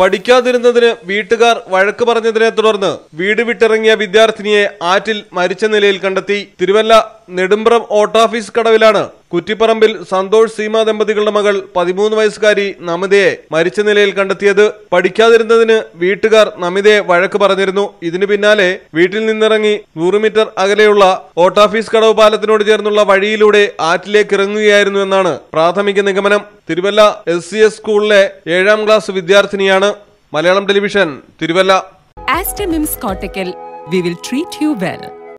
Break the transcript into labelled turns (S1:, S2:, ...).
S1: പഠിക്കാതിരുന്നതിന് വീട്ടുകാർ വഴക്ക് പറഞ്ഞതിനെ തുടർന്ന് വീട് വിട്ടിറങ്ങിയ വിദ്യാർത്ഥിനിയെ ആറ്റിൽ മരിച്ച നിലയിൽ കണ്ടെത്തി തിരുവല്ല നെടുമ്പ്രം ഓട്ടോഫീസ് കടവിലാണ് കുറ്റിപ്പറമ്പിൽ സന്തോഷ് സീമ ദമ്പതികളുടെ മകൾ പതിമൂന്ന് വയസ്സുകാരി നമിതയെ മരിച്ച നിലയിൽ കണ്ടെത്തിയത് പഠിക്കാതിരുന്നതിന് വീട്ടുകാർ നമിതയെ വഴക്ക് പറഞ്ഞിരുന്നു ഇതിനു പിന്നാലെ വീട്ടിൽ നിന്നിറങ്ങി നൂറ് മീറ്റർ അകലെയുള്ള ഓട്ടോഫീസ് കടവ് പാലത്തിനോട് ചേർന്നുള്ള വഴിയിലൂടെ ആറ്റിലേക്ക് ഇറങ്ങുകയായിരുന്നു എന്നാണ് പ്രാഥമിക നിഗമനം തിരുവല്ല എസ് സി എസ് സ്കൂളിലെ ഏഴാം ക്ലാസ് വിദ്യാർത്ഥിനിയാണ് Malayalam television Thiruvalla
S2: Aster MIMS Kottakkal we will treat you well